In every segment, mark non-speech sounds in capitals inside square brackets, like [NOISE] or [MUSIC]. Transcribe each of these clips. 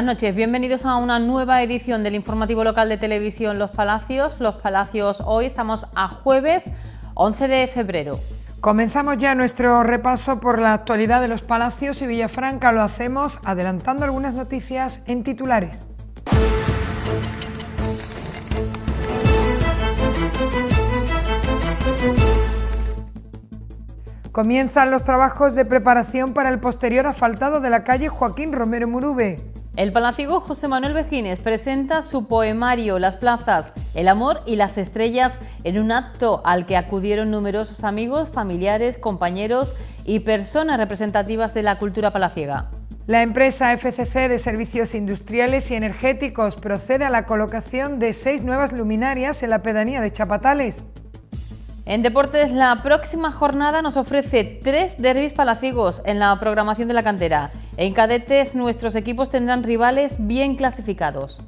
Buenas noches, bienvenidos a una nueva edición del informativo local de televisión Los Palacios. Los Palacios hoy estamos a jueves 11 de febrero. Comenzamos ya nuestro repaso por la actualidad de Los Palacios y Villafranca. Lo hacemos adelantando algunas noticias en titulares. Comienzan los trabajos de preparación para el posterior asfaltado de la calle Joaquín Romero Murube. El palaciego José Manuel Bejines presenta su poemario Las plazas, el amor y las estrellas en un acto al que acudieron numerosos amigos, familiares, compañeros y personas representativas de la cultura palaciega. La empresa FCC de Servicios Industriales y Energéticos procede a la colocación de seis nuevas luminarias en la pedanía de Chapatales. En deportes, la próxima jornada nos ofrece tres derbis palacigos en la programación de la cantera. En cadetes, nuestros equipos tendrán rivales bien clasificados.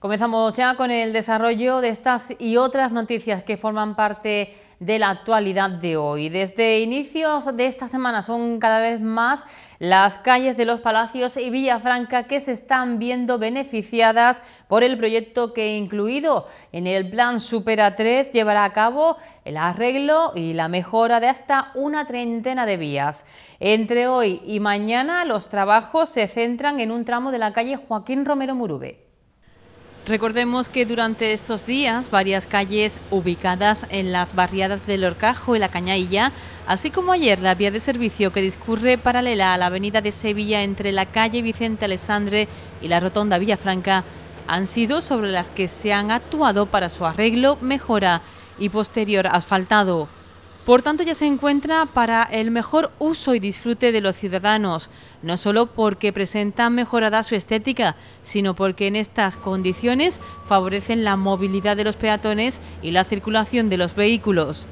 Comenzamos ya con el desarrollo de estas y otras noticias que forman parte de de la actualidad de hoy. Desde inicios de esta semana son cada vez más las calles de los Palacios y Villafranca que se están viendo beneficiadas por el proyecto que incluido en el Plan Supera 3 llevará a cabo el arreglo y la mejora de hasta una treintena de vías. Entre hoy y mañana los trabajos se centran en un tramo de la calle Joaquín Romero Murube. Recordemos que durante estos días varias calles ubicadas en las barriadas del Orcajo y la Cañailla, así como ayer la vía de servicio que discurre paralela a la avenida de Sevilla entre la calle Vicente Alessandre y la rotonda Villafranca, han sido sobre las que se han actuado para su arreglo, mejora y posterior asfaltado. Por tanto, ya se encuentra para el mejor uso y disfrute de los ciudadanos, no solo porque presentan mejorada su estética, sino porque en estas condiciones favorecen la movilidad de los peatones y la circulación de los vehículos.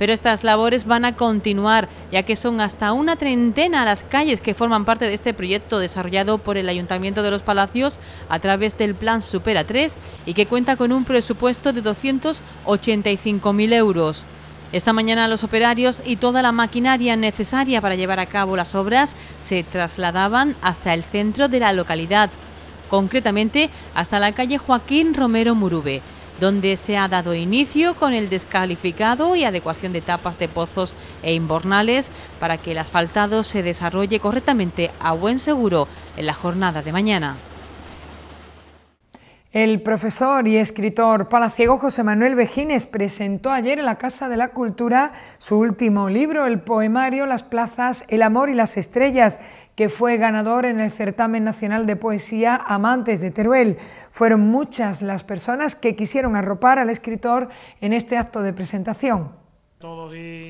Pero estas labores van a continuar, ya que son hasta una treintena las calles que forman parte de este proyecto desarrollado por el Ayuntamiento de los Palacios a través del Plan Supera 3 y que cuenta con un presupuesto de 285.000 euros. Esta mañana los operarios y toda la maquinaria necesaria para llevar a cabo las obras se trasladaban hasta el centro de la localidad, concretamente hasta la calle Joaquín Romero Murube, donde se ha dado inicio con el descalificado y adecuación de tapas de pozos e inbornales para que el asfaltado se desarrolle correctamente a buen seguro en la jornada de mañana. El profesor y escritor palaciego José Manuel Vejines presentó ayer en la Casa de la Cultura su último libro, el poemario Las plazas, el amor y las estrellas, que fue ganador en el Certamen Nacional de Poesía Amantes de Teruel. Fueron muchas las personas que quisieron arropar al escritor en este acto de presentación.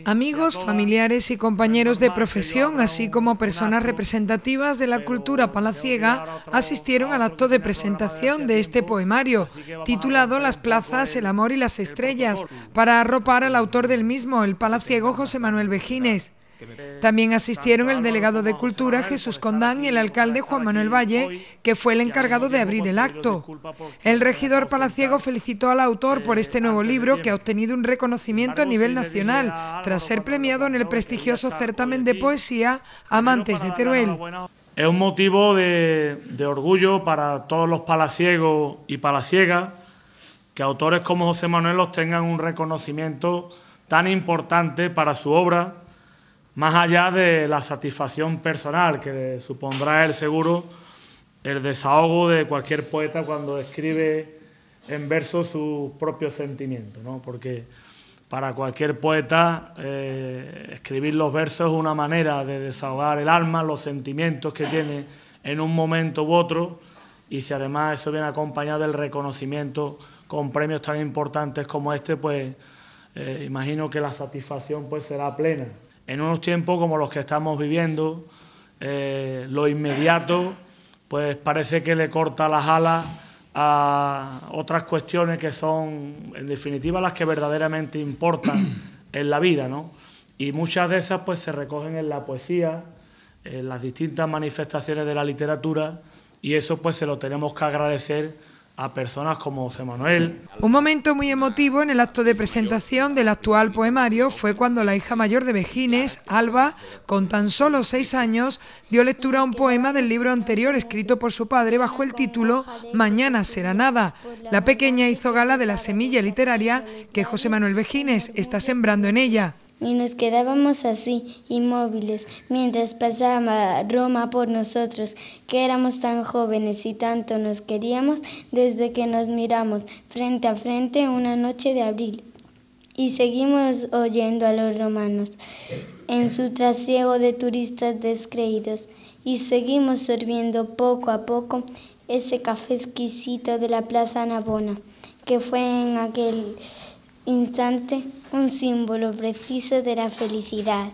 Amigos, familiares y compañeros de profesión, así como personas representativas de la cultura palaciega, asistieron al acto de presentación de este poemario, titulado Las plazas, el amor y las estrellas, para arropar al autor del mismo, el palaciego José Manuel Vejines. Eh, También asistieron el delegado de Cultura Jesús Condán y el alcalde Juan Manuel Valle, que fue el encargado de abrir el acto. El regidor palaciego felicitó al autor por este nuevo libro que ha obtenido un reconocimiento a nivel nacional tras ser premiado en el prestigioso certamen de poesía Amantes de Teruel. Es un motivo de, orgullo para todos los palaciegos y palaciegas que autores como José Manuel los tengan un reconocimiento tan importante para su obra más allá de la satisfacción personal que supondrá el seguro, el desahogo de cualquier poeta cuando escribe en verso sus propios sentimientos, ¿no? porque para cualquier poeta eh, escribir los versos es una manera de desahogar el alma, los sentimientos que tiene en un momento u otro, y si además eso viene acompañado del reconocimiento con premios tan importantes como este, pues eh, imagino que la satisfacción pues será plena en unos tiempos como los que estamos viviendo, eh, lo inmediato, pues parece que le corta las alas a otras cuestiones que son, en definitiva, las que verdaderamente importan [CLEARS THROAT] en la vida, ¿no? Y muchas de esas, pues, se recogen en la poesía, en las distintas manifestaciones de la literatura, y eso, pues, se lo tenemos que agradecer a personas como José Manuel. Un momento muy emotivo en el acto de presentación del actual poemario fue cuando la hija mayor de Bejines, Alba, con tan solo seis años, dio lectura a un poema del libro anterior escrito por su padre bajo el título Mañana será nada. La pequeña hizo gala de la semilla literaria que José Manuel Bejines está sembrando en ella y nos quedábamos así, inmóviles, mientras pasaba Roma por nosotros, que éramos tan jóvenes y tanto nos queríamos desde que nos miramos frente a frente una noche de abril. Y seguimos oyendo a los romanos en su trasiego de turistas descreídos y seguimos sorbiendo poco a poco ese café exquisito de la Plaza Navona, que fue en aquel instante un símbolo preciso de la felicidad.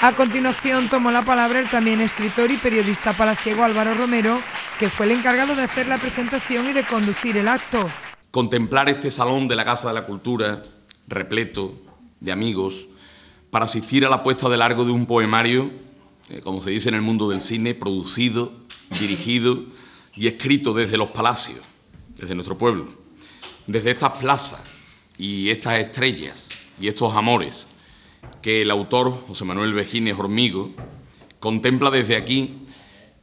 A continuación tomó la palabra el también escritor y periodista palaciego Álvaro Romero, que fue el encargado de hacer la presentación y de conducir el acto. Contemplar este salón de la Casa de la Cultura, repleto de amigos, para asistir a la puesta de largo de un poemario, eh, como se dice en el mundo del cine, producido, dirigido y escrito desde los palacios desde nuestro pueblo, desde estas plazas y estas estrellas y estos amores que el autor José Manuel Vejines Hormigo contempla desde aquí,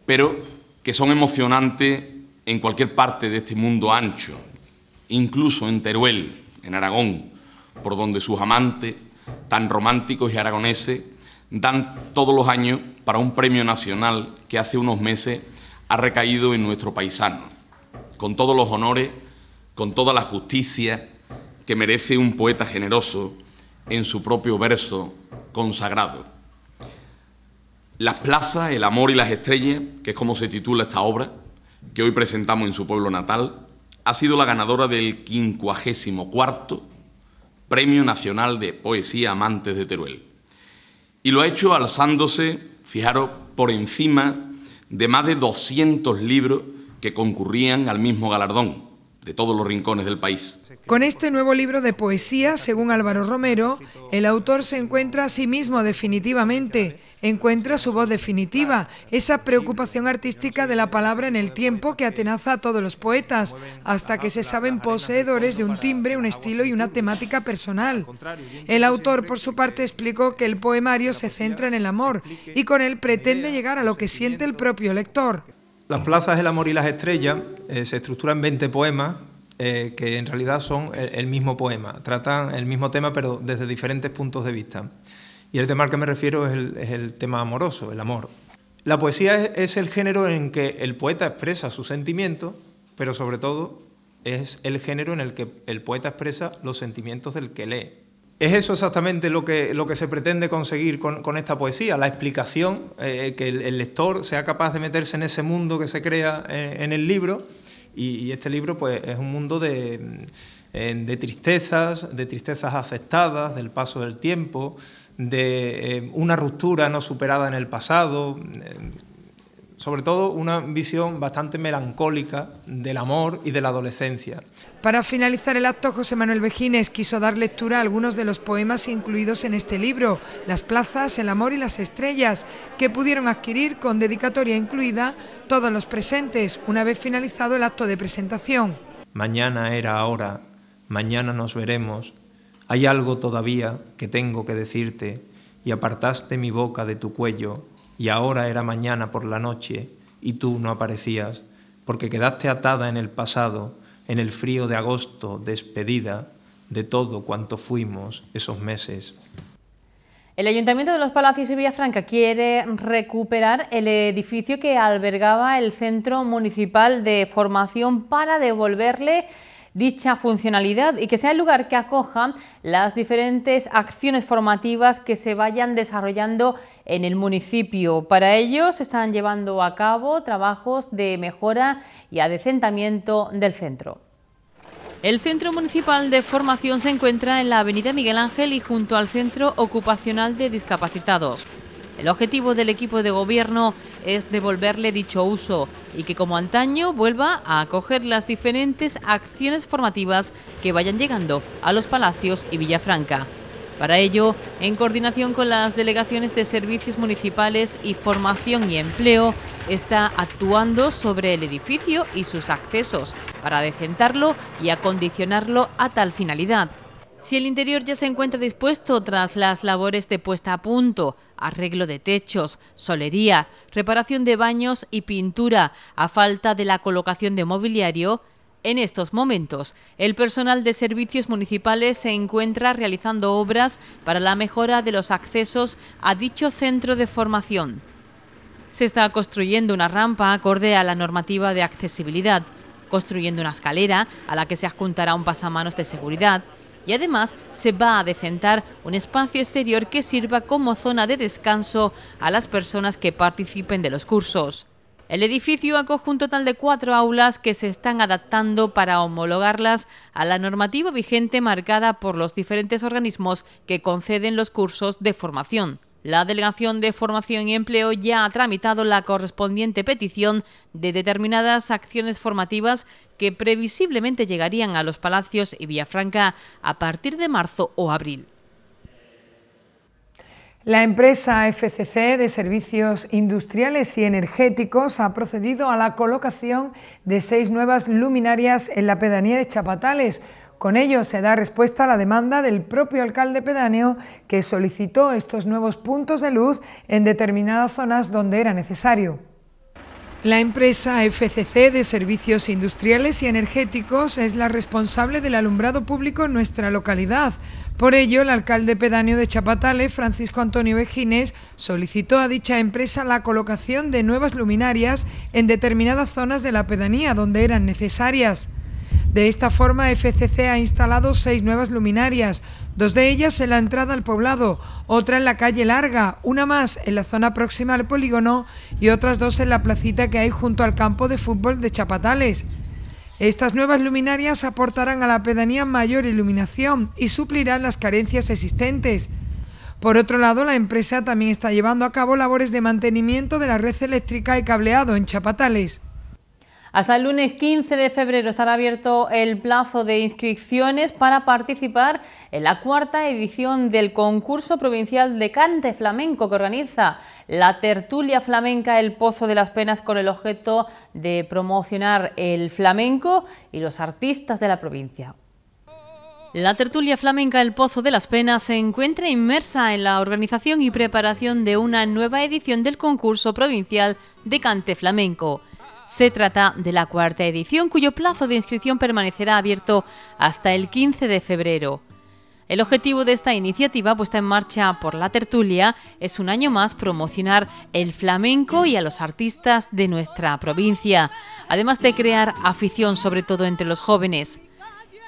pero que son emocionantes en cualquier parte de este mundo ancho, incluso en Teruel, en Aragón, por donde sus amantes, tan románticos y aragoneses, dan todos los años para un premio nacional que hace unos meses ha recaído en nuestro paisano con todos los honores, con toda la justicia que merece un poeta generoso en su propio verso consagrado. Las plazas, el amor y las estrellas, que es como se titula esta obra, que hoy presentamos en su pueblo natal, ha sido la ganadora del 54 Premio Nacional de Poesía Amantes de Teruel. Y lo ha hecho alzándose, fijaros, por encima de más de 200 libros que concurrían al mismo galardón de todos los rincones del país. Con este nuevo libro de poesía, según Álvaro Romero, el autor se encuentra a sí mismo definitivamente, encuentra su voz definitiva, esa preocupación artística de la palabra en el tiempo que atenaza a todos los poetas, hasta que se saben poseedores de un timbre, un estilo y una temática personal. El autor, por su parte, explicó que el poemario se centra en el amor y con él pretende llegar a lo que siente el propio lector. Las plazas, el amor y las estrellas eh, se estructuran en 20 poemas eh, que en realidad son el, mismo poema, tratan el mismo tema pero desde diferentes puntos de vista. Y el tema al que me refiero es el, tema amoroso, el amor. La poesía es, es, el género en que el poeta expresa sus sentimientos, pero sobre todo es el género en el que el poeta expresa los sentimientos del que lee. Es eso exactamente lo que, lo que se pretende conseguir con, esta poesía, la explicación, eh, que el, lector sea capaz de meterse en ese mundo que se crea eh, en, el libro. Y, este libro pues, es un mundo eh, de, tristezas, de tristezas aceptadas, del paso del tiempo, de una ruptura no superada en el pasado sobre todo una visión bastante melancólica del amor y de la adolescencia. Para finalizar el acto, José Manuel Vejines quiso dar lectura a algunos de los poemas incluidos en este libro, Las plazas, el amor y las estrellas, que pudieron adquirir con dedicatoria incluida todos los presentes una vez finalizado el acto de presentación. Mañana era ahora, mañana nos veremos, hay algo todavía que tengo que decirte y apartaste mi boca de tu cuello y ahora era mañana por la noche y tú no aparecías, porque quedaste atada en el pasado, en el frío de agosto, despedida de todo cuanto fuimos esos meses. El Ayuntamiento de los Palacios y Villafranca quiere recuperar el edificio que albergaba el Centro Municipal de Formación para devolverle dicha funcionalidad y que sea el lugar que acoja las diferentes acciones formativas que se vayan desarrollando en el municipio. Para ello se están llevando a cabo trabajos de mejora y adecentamiento del centro. El Centro Municipal de Formación se encuentra en la Avenida Miguel Ángel y junto al Centro Ocupacional de Discapacitados. El objetivo del equipo de gobierno es devolverle dicho uso y que como antaño vuelva a acoger las diferentes acciones formativas que vayan llegando a los palacios y Villafranca. Para ello, en coordinación con las delegaciones de servicios municipales y formación y empleo, está actuando sobre el edificio y sus accesos para decentarlo y acondicionarlo a tal finalidad. Si el interior ya se encuentra dispuesto tras las labores de puesta a punto, arreglo de techos, solería, reparación de baños y pintura, a falta de la colocación de mobiliario, en estos momentos, el personal de servicios municipales se encuentra realizando obras para la mejora de los accesos a dicho centro de formación. Se está construyendo una rampa acorde a la normativa de accesibilidad, construyendo una escalera a la que se adjuntará un pasamanos de seguridad, y además se va a decentar un espacio exterior que sirva como zona de descanso a las personas que participen de los cursos. El edificio acoge un total de cuatro aulas que se están adaptando para homologarlas a la normativa vigente marcada por los diferentes organismos que conceden los cursos de formación. La Delegación de Formación y Empleo ya ha tramitado la correspondiente petición de determinadas acciones formativas que previsiblemente llegarían a los Palacios y Villafranca a partir de marzo o abril. La empresa FCC de Servicios Industriales y Energéticos ha procedido a la colocación de seis nuevas luminarias en la pedanía de Chapatales, con ello se da respuesta a la demanda del propio alcalde pedáneo que solicitó estos nuevos puntos de luz en determinadas zonas donde era necesario. La empresa FCC de Servicios Industriales y Energéticos es la responsable del alumbrado público en nuestra localidad. Por ello, el alcalde pedáneo de Chapatales, Francisco Antonio Bejines, solicitó a dicha empresa la colocación de nuevas luminarias en determinadas zonas de la pedanía donde eran necesarias. De esta forma, FCC ha instalado seis nuevas luminarias, dos de ellas en la entrada al poblado, otra en la calle Larga, una más en la zona próxima al polígono y otras dos en la placita que hay junto al campo de fútbol de Chapatales. Estas nuevas luminarias aportarán a la pedanía mayor iluminación y suplirán las carencias existentes. Por otro lado, la empresa también está llevando a cabo labores de mantenimiento de la red eléctrica y cableado en Chapatales. Hasta el lunes 15 de febrero estará abierto el plazo de inscripciones para participar en la cuarta edición del concurso provincial de cante flamenco que organiza la tertulia flamenca El Pozo de las Penas con el objeto de promocionar el flamenco y los artistas de la provincia. La tertulia flamenca El Pozo de las Penas se encuentra inmersa en la organización y preparación de una nueva edición del concurso provincial de cante flamenco. Se trata de la cuarta edición cuyo plazo de inscripción permanecerá abierto hasta el 15 de febrero. El objetivo de esta iniciativa puesta en marcha por la tertulia es un año más promocionar el flamenco y a los artistas de nuestra provincia, además de crear afición sobre todo entre los jóvenes.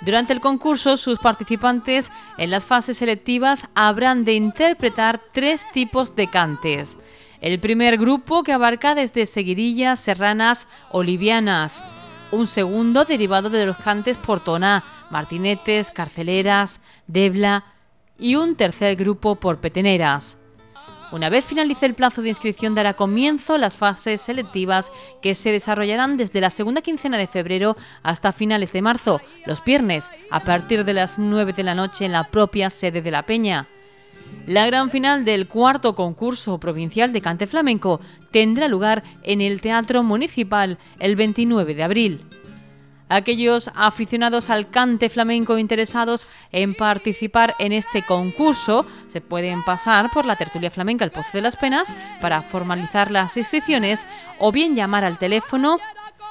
Durante el concurso, sus participantes en las fases selectivas habrán de interpretar tres tipos de cantes. El primer grupo que abarca desde Seguirillas, Serranas, Olivianas. Un segundo derivado de los por Portona, Martinetes, Carceleras, Debla. Y un tercer grupo por Peteneras. Una vez finalice el plazo de inscripción dará comienzo las fases selectivas que se desarrollarán desde la segunda quincena de febrero hasta finales de marzo, los viernes, a partir de las 9 de la noche en la propia sede de la Peña. La gran final del cuarto concurso provincial de cante flamenco tendrá lugar en el Teatro Municipal el 29 de abril. Aquellos aficionados al cante flamenco interesados en participar en este concurso se pueden pasar por la tertulia flamenca El Pozo de las Penas para formalizar las inscripciones o bien llamar al teléfono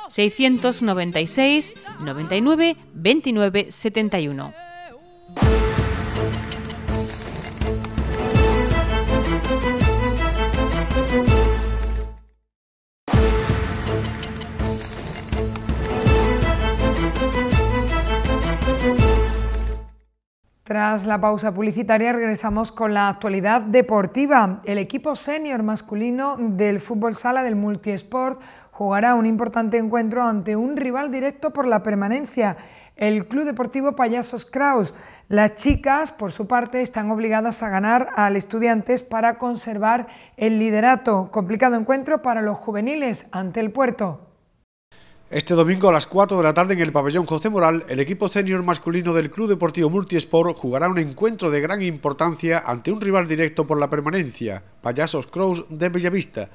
696 99 29 71. Tras la pausa publicitaria regresamos con la actualidad deportiva. El equipo senior masculino del fútbol sala del multiesport jugará un importante encuentro ante un rival directo por la permanencia, el Club Deportivo Payasos Kraus. Las chicas, por su parte, están obligadas a ganar al Estudiantes para conservar el liderato. Complicado encuentro para los juveniles ante el puerto. Este domingo a las 4 de la tarde en el pabellón José Moral, el equipo senior masculino del Club Deportivo Multisport jugará un encuentro de gran importancia ante un rival directo por la permanencia, Payasos Crows de Bellavista.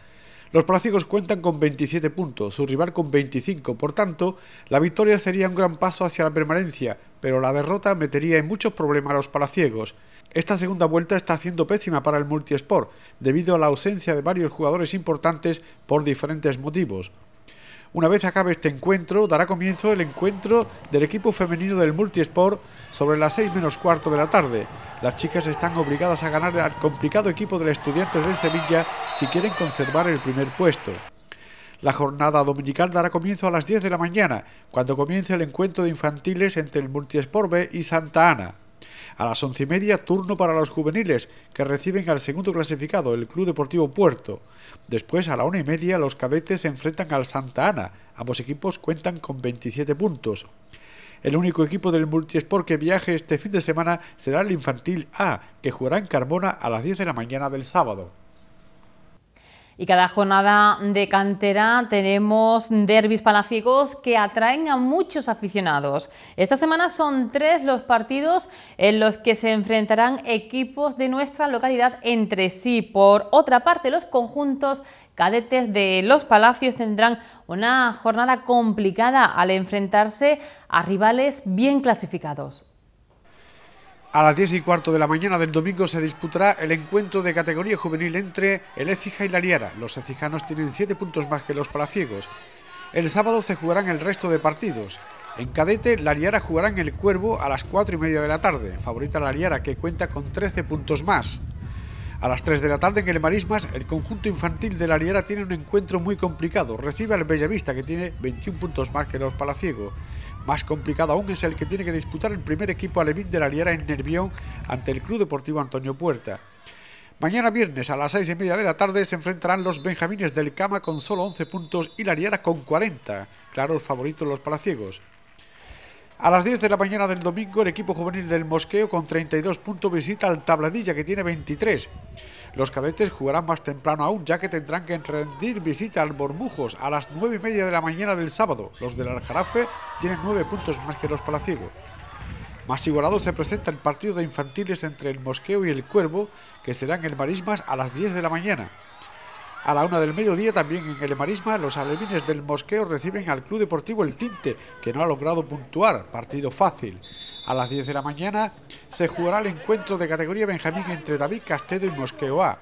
Los palacios cuentan con 27 puntos, su rival con 25, por tanto, la victoria sería un gran paso hacia la permanencia, pero la derrota metería en muchos problemas a los palaciegos. Esta segunda vuelta está siendo pésima para el multisport, debido a la ausencia de varios jugadores importantes por diferentes motivos. Una vez acabe este encuentro, dará comienzo el encuentro del equipo femenino del Multisport sobre las 6 menos cuarto de la tarde. Las chicas están obligadas a ganar al complicado equipo de los Estudiantes de Sevilla si quieren conservar el primer puesto. La jornada dominical dará comienzo a las 10 de la mañana, cuando comience el encuentro de infantiles entre el Multisport B y Santa Ana. A las once y media, turno para los juveniles, que reciben al segundo clasificado, el Club Deportivo Puerto. Después, a la una y media, los cadetes se enfrentan al Santa Ana. Ambos equipos cuentan con 27 puntos. El único equipo del multiesport que viaje este fin de semana será el Infantil A, que jugará en Carmona a las diez de la mañana del sábado. Y cada jornada de cantera tenemos derbis palacios que atraen a muchos aficionados. Esta semana son tres los partidos en los que se enfrentarán equipos de nuestra localidad entre sí. Por otra parte, los conjuntos cadetes de los Palacios tendrán una jornada complicada al enfrentarse a rivales bien clasificados. A las 10 y cuarto de la mañana del domingo se disputará el encuentro de categoría juvenil entre el Écija y la Liara. Los ecijanos tienen 7 puntos más que los palaciegos. El sábado se jugarán el resto de partidos. En cadete, la Liara jugará en el Cuervo a las 4 y media de la tarde. Favorita la Liara, que cuenta con 13 puntos más. A las 3 de la tarde en el Marismas, el conjunto infantil de la Liara tiene un encuentro muy complicado. Recibe al Bellavista, que tiene 21 puntos más que los palaciegos. Más complicado aún es el que tiene que disputar el primer equipo alemín de la Liera en Nervión ante el Club Deportivo Antonio Puerta. Mañana viernes a las seis y media de la tarde se enfrentarán los benjamines del Cama con solo 11 puntos y la Liera con 40, claros favoritos los palaciegos. A las 10 de la mañana del domingo, el equipo juvenil del Mosqueo con 32 puntos visita al Tabladilla, que tiene 23. Los cadetes jugarán más temprano aún, ya que tendrán que rendir visita al Bormujos a las 9 y media de la mañana del sábado. Los del Aljarafe tienen 9 puntos más que los palaciegos. Más igualado se presenta el partido de infantiles entre el Mosqueo y el Cuervo, que serán el Marismas a las 10 de la mañana. A la una del mediodía, también en el Marisma, los alevines del Mosqueo reciben al Club Deportivo El Tinte, que no ha logrado puntuar, partido fácil. A las 10 de la mañana se jugará el encuentro de categoría Benjamín entre David Castedo y Mosqueo A.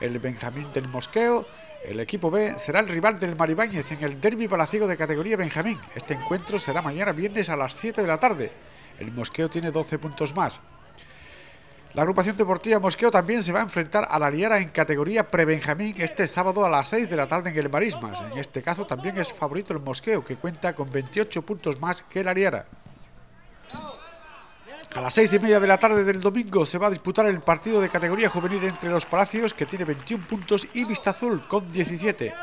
El Benjamín del Mosqueo, el equipo B, será el rival del Maribáñez en el derby palaciego de categoría Benjamín. Este encuentro será mañana viernes a las 7 de la tarde. El Mosqueo tiene 12 puntos más. La agrupación deportiva Mosqueo también se va a enfrentar a la Ariara en categoría prebenjamín este sábado a las 6 de la tarde en el Marismas. En este caso también es favorito el Mosqueo, que cuenta con 28 puntos más que la Ariara. A las seis y media de la tarde del domingo se va a disputar el partido de categoría juvenil entre los Palacios, que tiene 21 puntos, y Azul con 17.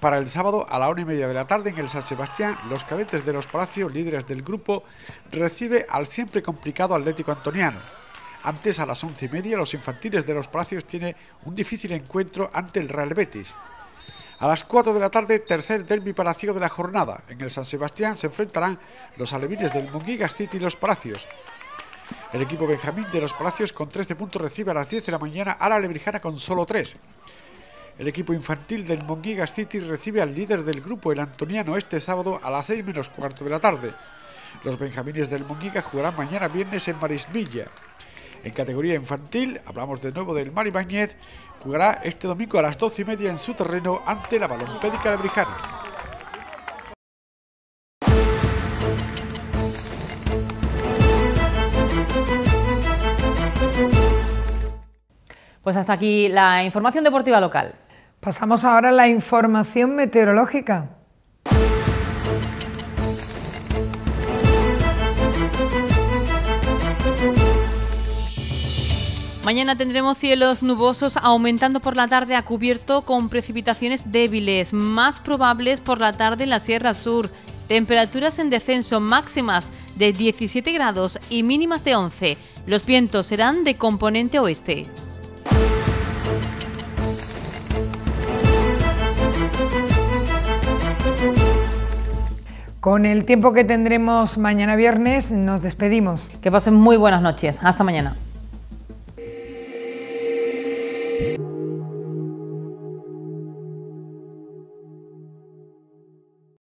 Para el sábado a la 1 y media de la tarde en el San Sebastián, los cadetes de los Palacios, líderes del grupo, recibe al siempre complicado Atlético Antoniano. Antes, a las once y media, los infantiles de los Palacios tienen un difícil encuentro ante el Real Betis. A las 4 de la tarde, tercer derbi palacio de la jornada. En el San Sebastián se enfrentarán los alevines del City y los Palacios. El equipo Benjamín de los Palacios con 13 puntos recibe a las 10 de la mañana a la Lebrijana con solo 3. El equipo infantil del Monguigas City recibe al líder del grupo, el Antoniano, este sábado a las seis menos cuarto de la tarde. Los benjamines del Monguiga jugarán mañana viernes en Marismilla. En categoría infantil, hablamos de nuevo del Mari jugará este domingo a las 12 y media en su terreno ante la de Brijano Pues hasta aquí la información deportiva local. Pasamos ahora a la información meteorológica. Mañana tendremos cielos nubosos aumentando por la tarde a cubierto con precipitaciones débiles, más probables por la tarde en la Sierra Sur. Temperaturas en descenso máximas de 17 grados y mínimas de 11. Los vientos serán de componente oeste. Con el tiempo que tendremos mañana viernes, nos despedimos. Que pasen muy buenas noches. Hasta mañana.